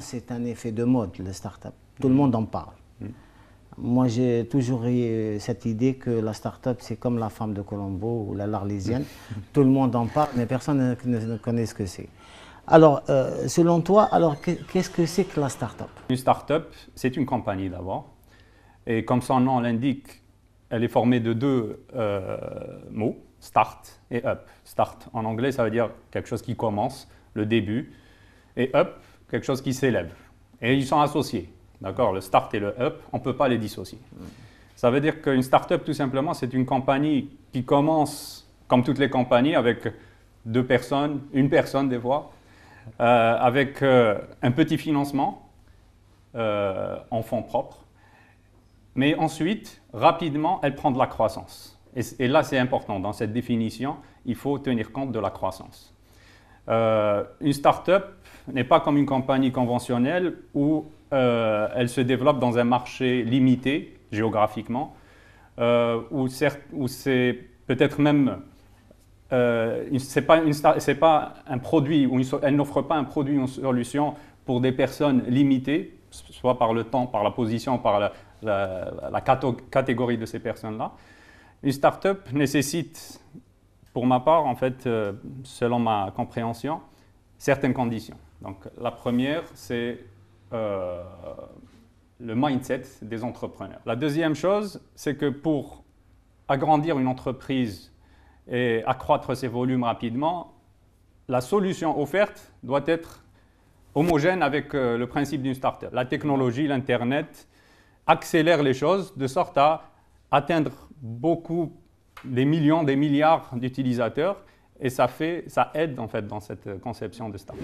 c'est un effet de mode, start-up. Tout le mm. monde en parle. Mm. Moi, j'ai toujours eu euh, cette idée que la start-up, c'est comme la femme de Colombo ou la Larlésienne. Mm. Tout le monde en parle, mais personne ne, connaît ce que c'est. Alors, euh, selon toi, alors qu'est-ce que c'est que la start-up Une start-up, c'est une compagnie d'abord. Et comme son nom l'indique, elle est formée de deux euh, mots, start et up. Start en anglais, ça veut dire quelque chose qui commence, le début. Et up, quelque chose qui s'élève. Et ils sont associés. D'accord Le start et le up, on ne peut pas les dissocier. Mm. Ça veut dire qu'une start-up, tout simplement, c'est une compagnie qui commence, comme toutes les compagnies, avec deux personnes, une personne des fois, euh, avec euh, un petit financement euh, en fonds propres. Mais ensuite, rapidement, elle prend de la croissance. et là, c'est important. Dans cette définition, il faut tenir compte de la croissance. Euh, une start-up n'est pas comme une compagnie conventionnelle où euh, elle se développe dans un marché limité géographiquement, euh, où, c'est peut-être même. c'est pas, pas, un produit, où elle n'offre pas un produit ou une solution pour des personnes limitées, soit par le temps, par la position, par la, la catégorie de ces personnes-là. Une start-up nécessite pour ma part, en fait, euh, selon ma compréhension, certaines conditions. Donc, la première, c'est euh, le mindset des entrepreneurs. La deuxième chose, c'est que pour agrandir une entreprise et accroître ses volumes rapidement, la solution offerte doit être homogène avec euh, le principe d'une startup. La technologie, l'Internet accélèrent les choses de sorte à atteindre beaucoup des millions, des milliards d'utilisateurs et ça, fait, ça aide en fait dans cette conception de start.